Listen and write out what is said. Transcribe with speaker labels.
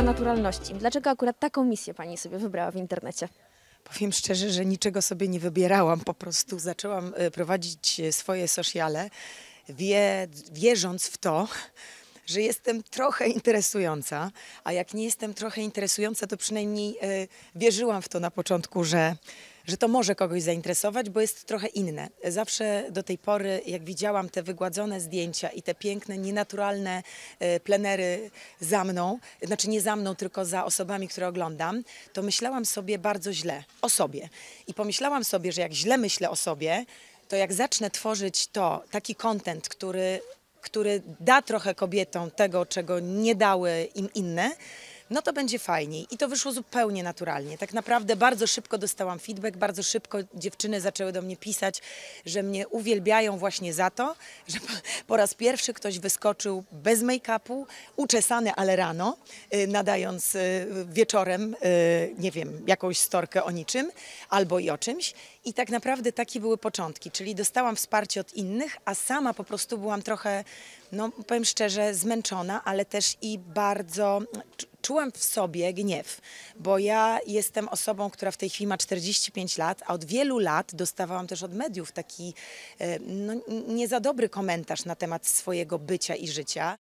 Speaker 1: naturalności. Dlaczego akurat taką misję pani sobie wybrała w internecie? Powiem szczerze, że niczego sobie nie wybierałam, po prostu zaczęłam e, prowadzić e, swoje sociale, wie, wierząc w to, że jestem trochę interesująca, a jak nie jestem trochę interesująca, to przynajmniej e, wierzyłam w to na początku, że że to może kogoś zainteresować, bo jest trochę inne. Zawsze do tej pory, jak widziałam te wygładzone zdjęcia i te piękne, nienaturalne e, plenery za mną, znaczy nie za mną, tylko za osobami, które oglądam, to myślałam sobie bardzo źle o sobie. I pomyślałam sobie, że jak źle myślę o sobie, to jak zacznę tworzyć to, taki kontent, który, który da trochę kobietom tego, czego nie dały im inne, no to będzie fajniej. I to wyszło zupełnie naturalnie. Tak naprawdę bardzo szybko dostałam feedback, bardzo szybko dziewczyny zaczęły do mnie pisać, że mnie uwielbiają właśnie za to, że po raz pierwszy ktoś wyskoczył bez make-upu, uczesany, ale rano, y, nadając y, wieczorem, y, nie wiem, jakąś storkę o niczym albo i o czymś. I tak naprawdę takie były początki, czyli dostałam wsparcie od innych, a sama po prostu byłam trochę, no powiem szczerze, zmęczona, ale też i bardzo czułem w sobie gniew, bo ja jestem osobą, która w tej chwili ma 45 lat, a od wielu lat dostawałam też od mediów taki e, no, nie za dobry komentarz na temat swojego bycia i życia.